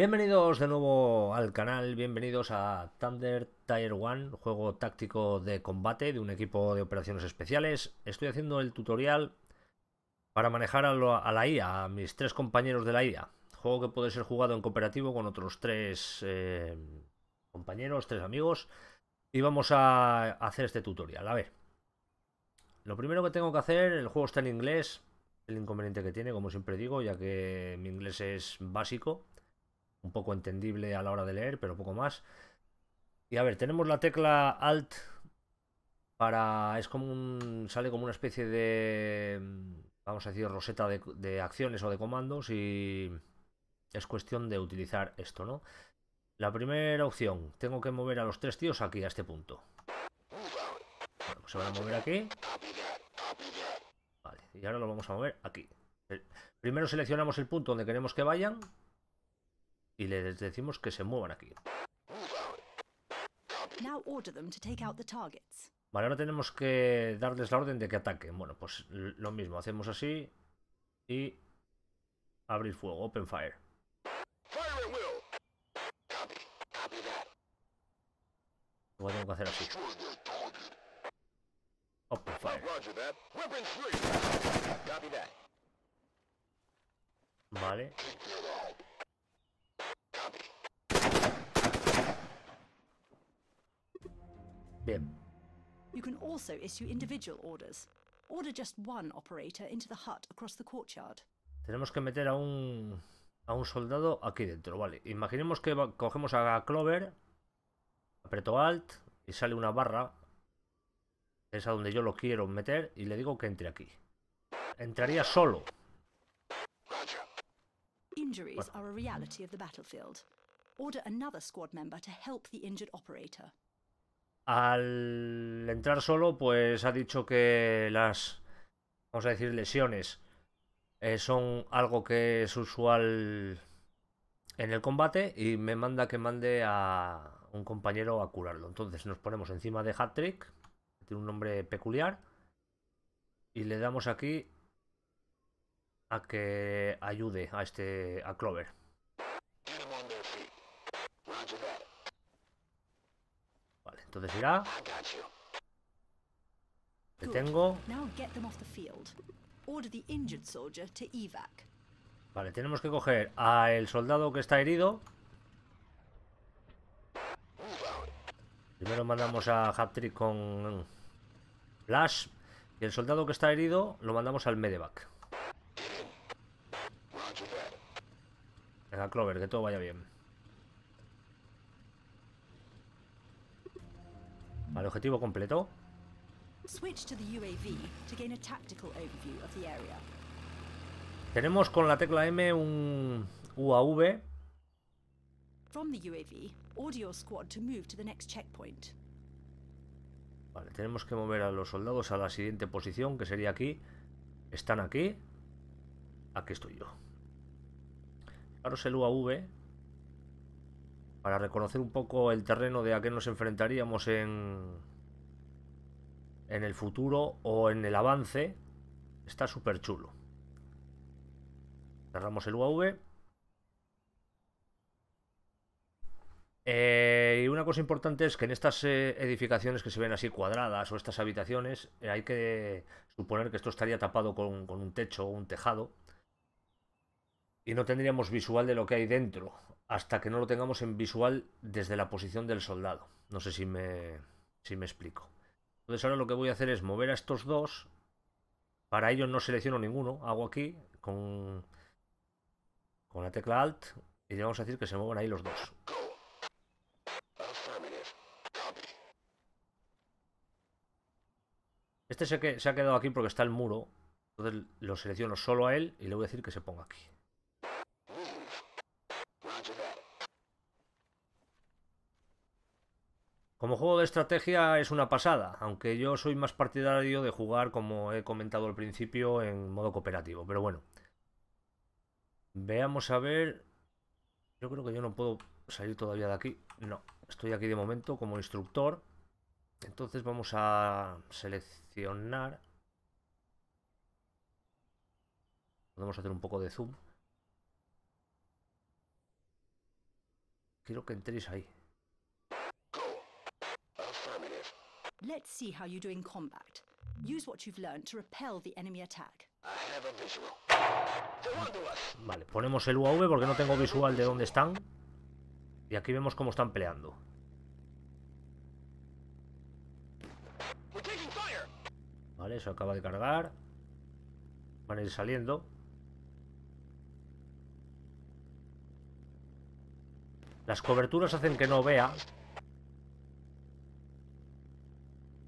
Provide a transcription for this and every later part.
Bienvenidos de nuevo al canal, bienvenidos a Thunder Tire One, juego táctico de combate de un equipo de operaciones especiales. Estoy haciendo el tutorial para manejar a, la IA, a mis tres compañeros de la IA. Juego que puede ser jugado en cooperativo con otros tres eh, compañeros, tres amigos. Y vamos a hacer este tutorial. A ver, lo primero que tengo que hacer, el juego está en inglés, el inconveniente que tiene, como siempre digo, ya que mi inglés es básico un poco entendible a la hora de leer, pero poco más. Y a ver, tenemos la tecla Alt para... es como un... sale como una especie de... vamos a decir, roseta de, acciones o de comandos y es cuestión de utilizar esto, ¿no? La primera opción, tengo que mover a los tres tíos aquí, a este punto. Pues se van a mover aquí. Vale, y ahora lo vamos a mover aquí. Eh, primero seleccionamos el punto donde queremos que vayan, y les decimos que se muevan aquí. Vale, ahora tenemos que darles la orden de que ataquen. Bueno, pues lo mismo, hacemos así y abrir fuego, open fire. Vamos tengo que hacer así. Open fire. Vale. Bien. You can also issue individual orders. Order just one operator into the hut across the courtyard. Tenemos que meter a un a un soldado aquí dentro, vale. Imaginemos que cogemos a Clover, aprieto Alt y sale una barra. Es a donde yo lo quiero meter y le digo que entre aquí. Entraría solo. Injuries bueno. are a reality of the battlefield. Order another squad member to help the injured operator. Al entrar solo, pues ha dicho que las, vamos a decir, lesiones eh, son algo que es usual en el combate y me manda que mande a un compañero a curarlo. Entonces nos ponemos encima de Hattrick, que tiene un nombre peculiar, y le damos aquí a que ayude a este a Clover. Entonces irá. Detengo. Vale, tenemos que coger a el soldado que está herido. Primero mandamos a Hattrick con Flash. Y el soldado que está herido lo mandamos al Medevac. Venga, Clover, que todo vaya bien. el objetivo completo. Tenemos con la tecla M un UAV. Vale, tenemos que mover a los soldados a la siguiente posición, que sería aquí. Están aquí. Aquí estoy yo. Claro, el UAV para reconocer un poco el terreno de a qué nos enfrentaríamos en, en el futuro o en el avance, está súper chulo. Cerramos el UAV. Eh, y una cosa importante es que en estas eh, edificaciones que se ven así cuadradas o estas habitaciones, eh, hay que suponer que esto estaría tapado con un techo o un tejado y no tendríamos visual de lo que hay dentro hasta que no lo tengamos en visual desde la posición del soldado. No sé si me, si me explico. Entonces ahora lo que voy a hacer es mover a estos dos. Para ello no selecciono ninguno. Hago aquí con, con la tecla Alt y le vamos a decir que se muevan ahí los dos. Este se, que, se ha quedado aquí porque está el muro. Entonces lo selecciono solo a él y le voy a decir que se ponga aquí. Como juego de estrategia es una pasada, aunque yo soy más partidario de jugar, como he comentado al principio, en modo cooperativo. Pero bueno, veamos a ver... Yo creo que yo no puedo salir todavía de aquí. No, estoy aquí de momento como instructor. Entonces vamos a seleccionar. Podemos hacer un poco de zoom. Quiero que entréis ahí. Vale, ponemos el UAV porque no tengo visual de dónde están. Y aquí vemos cómo están peleando. Vale, se acaba de cargar. Van a ir saliendo. Las coberturas hacen que no vea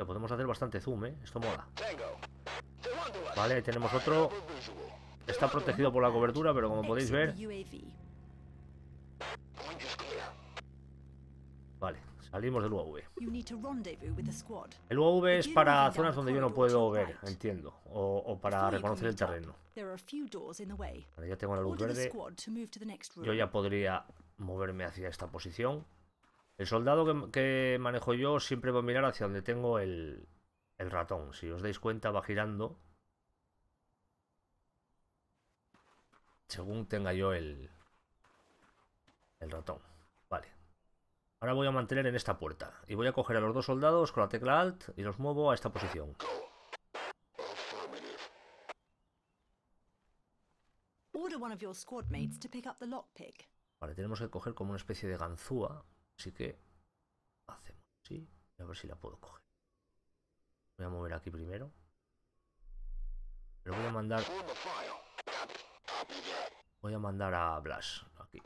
Lo podemos hacer bastante zoom, ¿eh? Esto mola. Vale, tenemos otro. Está protegido por la cobertura, pero como podéis ver... Vale, salimos del UAV. El UAV es para zonas donde yo no puedo ver, entiendo. O, o para reconocer el terreno. Vale, ya tengo la luz verde. Yo ya podría moverme hacia esta posición. El soldado que, manejo yo siempre va a mirar hacia donde tengo el, ratón. Si os dais cuenta, va girando. Según tenga yo el, el ratón. Vale. Ahora voy a mantener en esta puerta. Y voy a coger a los dos soldados con la tecla Alt y los muevo a esta posición. Vale, tenemos que coger como una especie de ganzúa Así que hacemos así. A ver si la puedo coger. Voy a mover aquí primero. Lo voy a mandar. Voy a mandar a Blas. Aquí.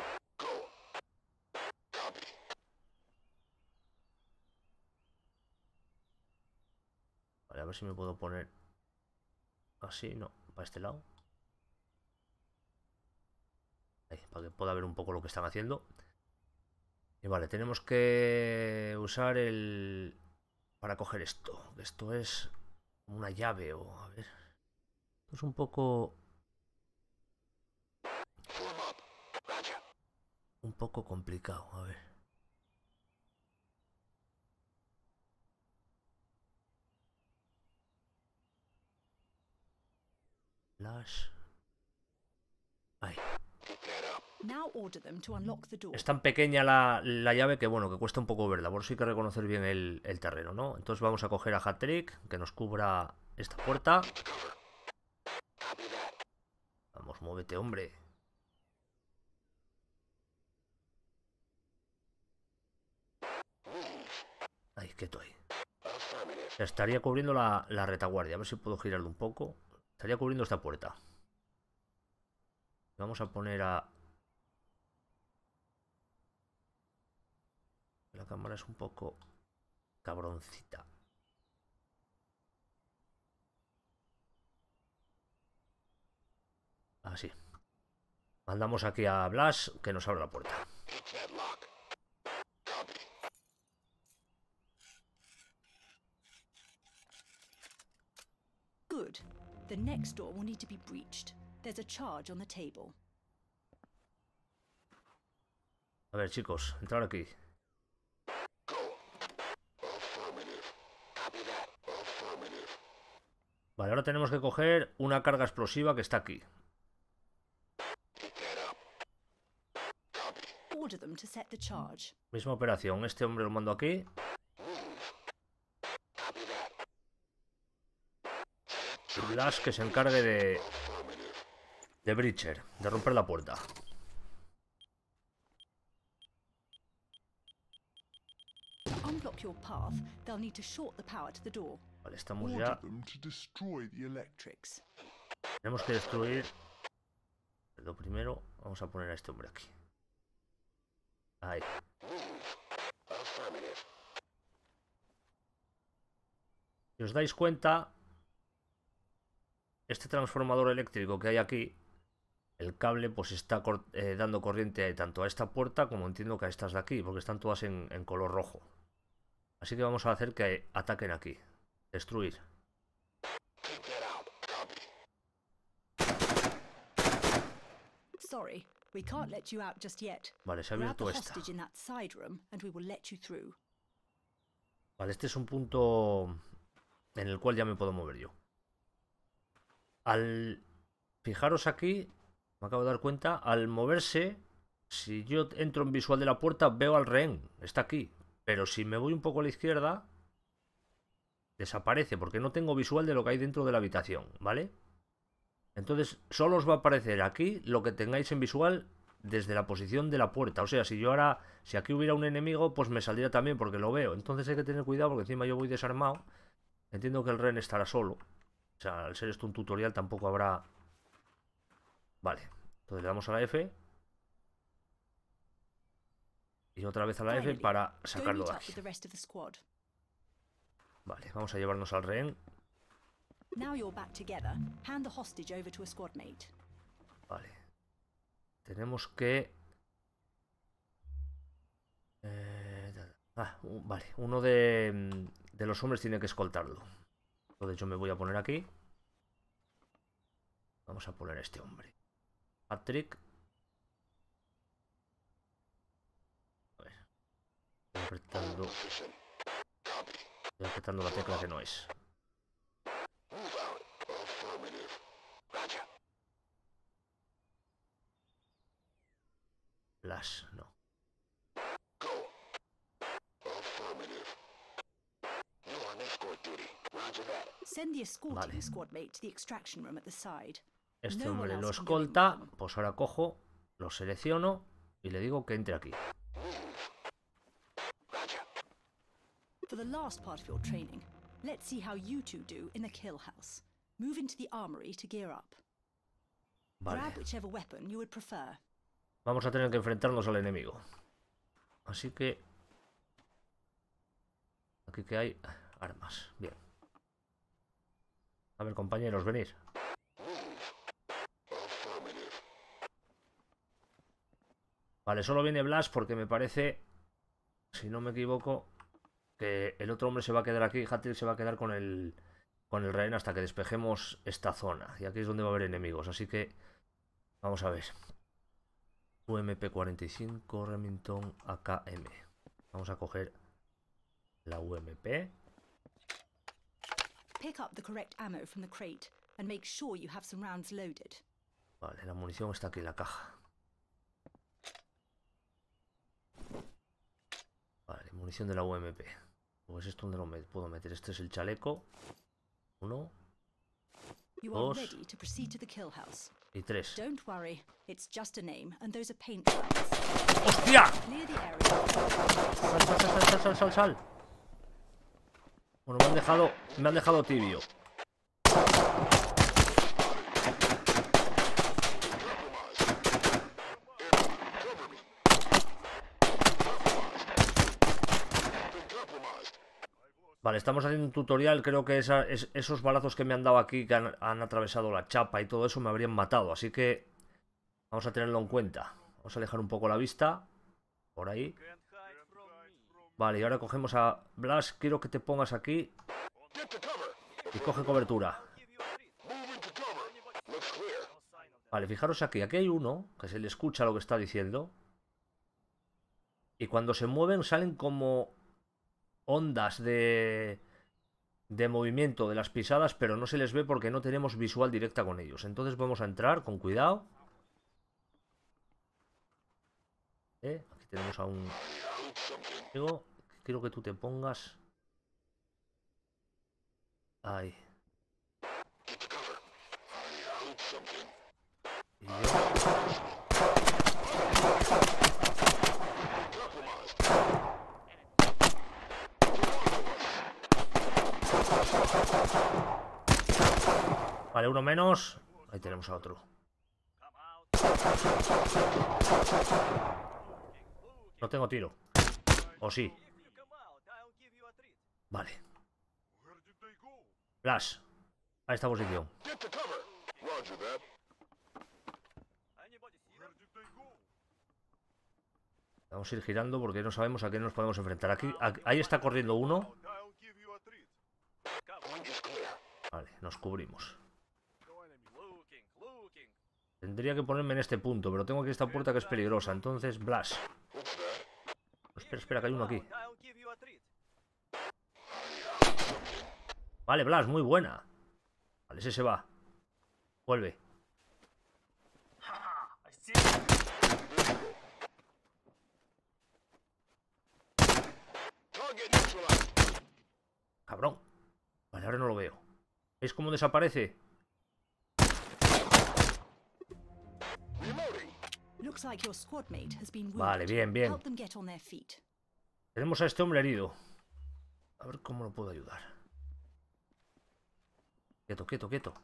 Vale, a ver si me puedo poner así, no, para este lado. para que pueda ver un poco lo que están haciendo. Y vale, tenemos que usar el... Para coger esto. Esto es una llave o... A ver. es pues un poco... Un poco complicado, a ver. Es tan pequeña la, llave que bueno, que cuesta un poco verla, por eso hay que reconocer bien el, terreno, ¿no? Entonces vamos a coger a Hatrick que nos cubra esta puerta. Vamos, muévete, hombre. Ay, quieto ahí. Estaría cubriendo la, la retaguardia, a ver si puedo girarlo un poco. Estaría cubriendo esta puerta. Vamos a poner a la cámara es un poco cabroncita. Así. Ah, Mandamos aquí a Blas que nos abra la puerta. Good. The next door will need to be breached. There's a charge on the table. A ver, chicos, entrar aquí. Vale, ahora tenemos que coger una carga explosiva que está aquí. Misma operación, este hombre lo mando aquí. Las que se encargue de... De Breacher, de romper la puerta. Vale, estamos ya. Tenemos que destruir. Lo primero, vamos a poner a este hombre aquí. Ahí. Si os dais cuenta, este transformador eléctrico que hay aquí, el cable pues está eh, dando corriente tanto a esta puerta como entiendo que a estas de aquí, porque están todas en color rojo. Así que vamos a hacer que ataquen aquí. Destruir. Vale, se ha abierto esta. Vale, este es un punto en el cual ya me puedo mover yo. Al fijaros aquí, me acabo de dar cuenta, al moverse, si yo entro en visual de la puerta, veo al rehén, está aquí, pero si me voy un poco a la izquierda, desaparece porque no tengo visual de lo que hay dentro de la habitación, ¿vale? Entonces solo os va a aparecer aquí lo que tengáis en visual desde la posición de la puerta. O sea, si yo ahora, si aquí hubiera un enemigo, pues me saldría también porque lo veo. Entonces hay que tener cuidado porque encima yo voy desarmado. Entiendo que el Ren estará solo. O sea, al ser esto un tutorial tampoco habrá... Vale, entonces le damos a la F y otra vez a la F para sacarlo de aquí. Vale, vamos a llevarnos al rehén. Vale. Tenemos que... Eh, ah, vale. Uno de, mm, de los hombres tiene que escoltarlo. Entonces yo me voy a poner aquí. Vamos a poner a este hombre. Patrick. apretando... Estoy apretando la tecla que no es. Las, no. Vale. Este hombre lo escolta, pues ahora cojo, lo selecciono y le digo que entre aquí. Vamos a tener que enfrentarnos al enemigo. Así que... Aquí que hay armas. Bien. A ver, compañeros, venid. Vale, solo viene Blast porque me parece, si no me equivoco, el otro hombre se va a quedar aquí, Hattrick se va a quedar con el, con el rehén hasta que despejemos esta zona. Y aquí es donde va a haber enemigos, así que vamos a ver. UMP-45 Remington AKM. Vamos a coger la UMP. Vale, la munición está aquí en la caja. Vale, munición de la UMP es pues esto donde lo puedo meter. Este es el chaleco. Uno. Dos. Y tres. ¡Hostia! Sal, sal, sal, sal, sal, sal. Bueno, me han dejado, me han dejado tibio. estamos haciendo un tutorial, creo que esos balazos que me han dado aquí, que han, han, atravesado la chapa y todo eso, me habrían matado. Así que vamos a tenerlo en cuenta. Vamos a alejar un poco la vista. Por ahí. Vale, y ahora cogemos a Blas. Quiero que te pongas aquí. Y coge cobertura. Vale, fijaros aquí. Aquí hay uno que se le escucha lo que está diciendo. Y cuando se mueven salen como ondas de, de movimiento de las pisadas, pero no se les ve porque no tenemos visual directa con ellos. Entonces vamos a entrar con cuidado. Eh, aquí tenemos a un... Amigo. Quiero que tú te pongas... Ahí. Vale, uno menos. Ahí tenemos a otro. No tengo tiro. ¿O sí? Vale. Flash. A esta posición. Vamos a ir girando porque no sabemos a qué nos podemos enfrentar. Aquí, ahí está corriendo uno. Vale, nos cubrimos. Tendría que ponerme en este punto, pero tengo aquí esta puerta que es peligrosa, entonces Blas. Espera, espera, que hay uno aquí. Vale, Blas, muy buena. Vale, ese se va. Vuelve. Cabrón ahora no lo veo. ¿Es como desaparece? Vale, bien, bien. Tenemos a este hombre herido. A ver cómo lo puedo ayudar. Quieto, quieto, quieto.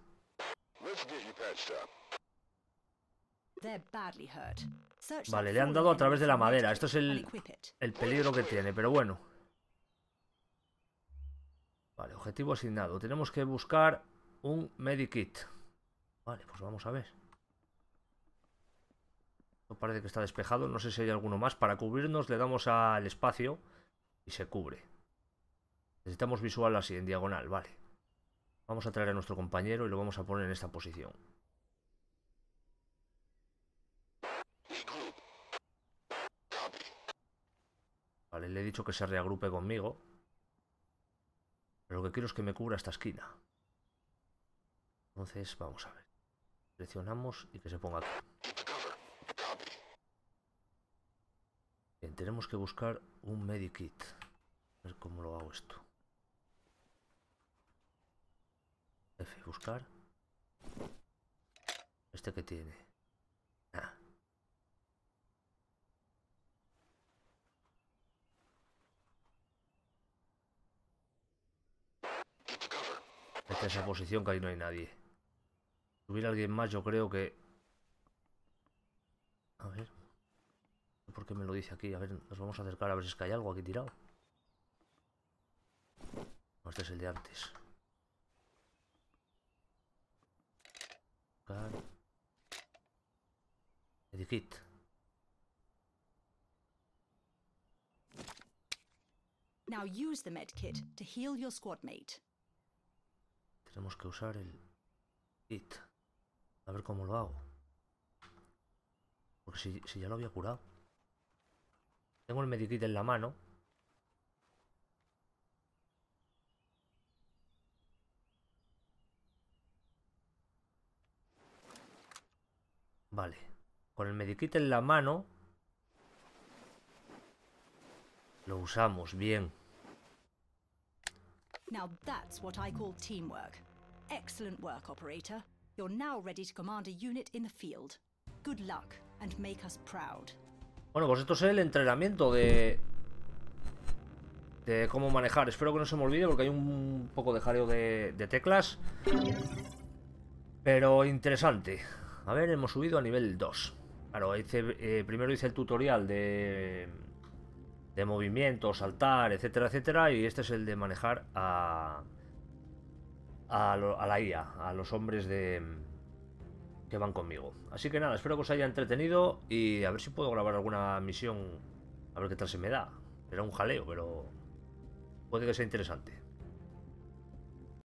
Vale, le han dado a través de la madera. Esto es el, el peligro que tiene, pero bueno. Vale, objetivo asignado. Tenemos que buscar un medikit. Vale, pues vamos a ver. Esto parece que está despejado. No sé si hay alguno más. Para cubrirnos le damos al espacio y se cubre. Necesitamos visual así, en diagonal. Vale. Vamos a traer a nuestro compañero y lo vamos a poner en esta posición. Vale, le he dicho que se reagrupe conmigo lo que quiero es que me cubra esta esquina. Entonces, vamos a ver. Presionamos y que se ponga aquí. Bien, tenemos que buscar un medikit. A ver cómo lo hago esto. F, buscar. ¿Este que tiene? Ah. esa posición que ahí no hay nadie. Si hubiera alguien más, yo creo que... A ver... ¿Por qué me lo dice aquí? A ver, nos vamos a acercar a ver si es que hay algo aquí tirado. este es el de antes. Edikit. Now use the medkit to heal your squad tenemos que usar el kit A ver cómo lo hago. Porque si, si ya lo había curado. Tengo el medikit en la mano. Vale. Con el medikit en la mano. Lo usamos, bien. Now that's what I call teamwork. Excellent work, operator. You're now unit Bueno, pues esto es el entrenamiento de... De cómo manejar. Espero que no se me olvide porque hay un poco de jaleo de, teclas. Pero interesante. A ver, hemos subido a nivel 2. Claro, hice, eh, primero hice el tutorial de de movimiento, saltar, etcétera, etcétera. Y este es el de manejar a, a, la IA, a los hombres de que van conmigo. Así que nada, espero que os haya entretenido y a ver si puedo grabar alguna misión, a ver qué tal se me da. Era un jaleo, pero puede que sea interesante.